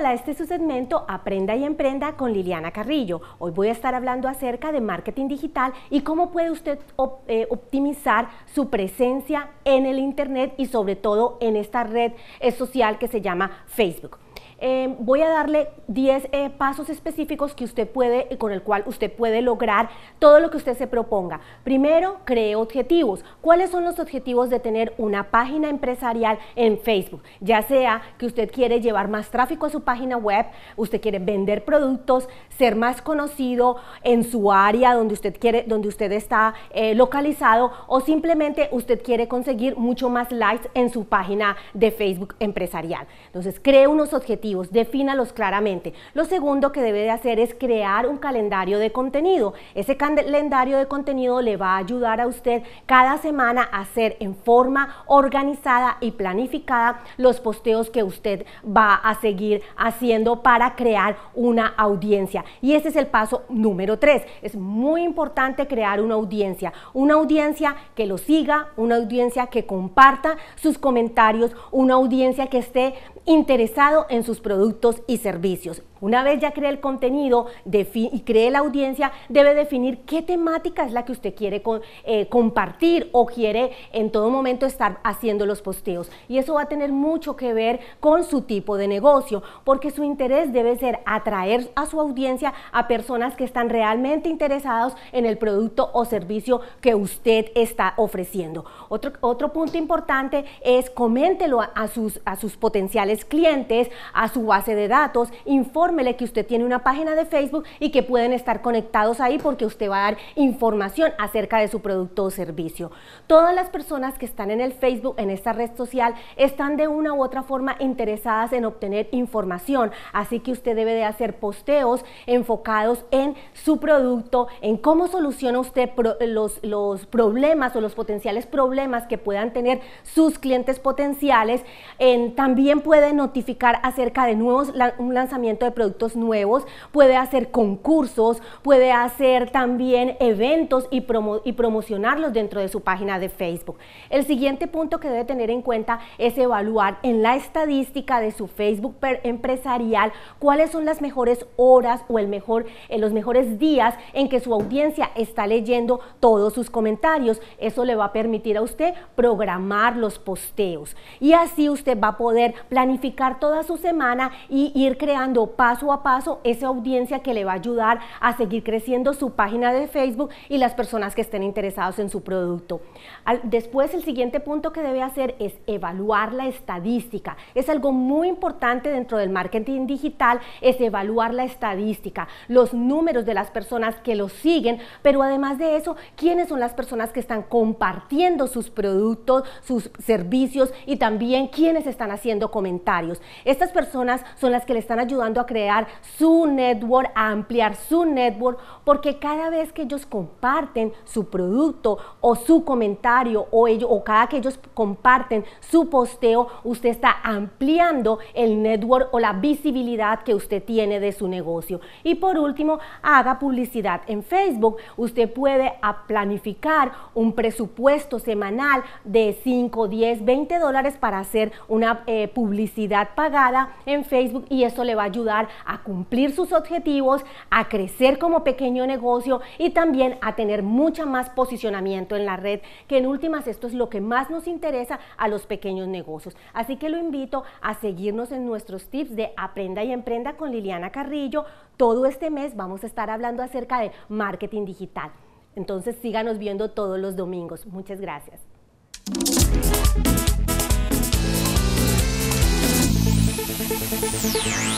Hola, este es su segmento Aprenda y Emprenda con Liliana Carrillo. Hoy voy a estar hablando acerca de marketing digital y cómo puede usted eh, optimizar su presencia en el Internet y sobre todo en esta red eh, social que se llama Facebook. Em, voy a darle 10 eh, pasos específicos que usted puede, eh, con el cual usted puede lograr todo lo que usted se proponga. Primero, cree objetivos. ¿Cuáles son los objetivos de tener una página empresarial en Facebook? Ya sea que usted quiere llevar más tráfico a su página web, usted quiere vender productos, ser más conocido en su área donde usted quiere, donde usted está eh, localizado, o simplemente usted quiere conseguir mucho más likes en su página de Facebook empresarial. Entonces, cree unos objetivos defínalos claramente. Lo segundo que debe de hacer es crear un calendario de contenido. Ese calendario de contenido le va a ayudar a usted cada semana a hacer en forma organizada y planificada los posteos que usted va a seguir haciendo para crear una audiencia. Y ese es el paso número tres. Es muy importante crear una audiencia, una audiencia que lo siga, una audiencia que comparta sus comentarios, una audiencia que esté interesado en sus productos y servicios. Una vez ya cree el contenido y cree la audiencia, debe definir qué temática es la que usted quiere eh, compartir o quiere en todo momento estar haciendo los posteos. Y eso va a tener mucho que ver con su tipo de negocio, porque su interés debe ser atraer a su audiencia a personas que están realmente interesados en el producto o servicio que usted está ofreciendo. Otro, otro punto importante es coméntelo a, sus, a sus potenciales clientes, a su base de datos, infórmele que usted tiene una página de Facebook y que pueden estar conectados ahí porque usted va a dar información acerca de su producto o servicio. Todas las personas que están en el Facebook, en esta red social, están de una u otra forma interesadas en obtener información, así que usted debe de hacer posteos enfocados en su producto, en cómo soluciona usted los, los problemas o los potenciales problemas que puedan tener sus clientes potenciales. también puede notificar acerca de nuevos, un lanzamiento de productos nuevos, puede hacer concursos, puede hacer también eventos y, y promocionarlos dentro de su página de Facebook. El siguiente punto que debe tener en cuenta es evaluar en la estadística de su Facebook empresarial cuáles son las mejores horas o el mejor, en eh, los mejores días en que su audiencia está leyendo todos sus comentarios. Eso le va a permitir a usted programar los posteos y así usted va a poder planificar toda su semana y ir creando paso a paso esa audiencia que le va a ayudar a seguir creciendo su página de Facebook y las personas que estén interesados en su producto. después, el siguiente punto que debe hacer es evaluar la estadística. Es algo muy importante dentro del marketing digital, es evaluar la estadística, los números de las personas que los siguen, pero además de eso, quiénes son las personas que están compartiendo sus productos, sus servicios y también quiénes están haciendo comentarios. Estas son las que le están ayudando a crear su network, a ampliar su network, porque cada vez que ellos comparten su producto o su comentario o, ellos, o cada que ellos comparten su posteo, usted está ampliando el network o la visibilidad que usted tiene de su negocio. Y por último, haga publicidad en Facebook. Usted puede ah, planificar un presupuesto semanal de 5, 10, 20 dólares para hacer una eh, publicidad pagada en Facebook y eso le va a ayudar a cumplir sus objetivos, a crecer como pequeño negocio y también a tener mucha más posicionamiento en la red, que en últimas esto es lo que más nos interesa a los pequeños negocios. Así que lo invito a seguirnos en nuestros tips de Aprenda y Emprenda con Liliana Carrillo. Todo este mes vamos a estar hablando acerca de marketing digital. Entonces síganos viendo todos los domingos. Muchas gracias. Thank you.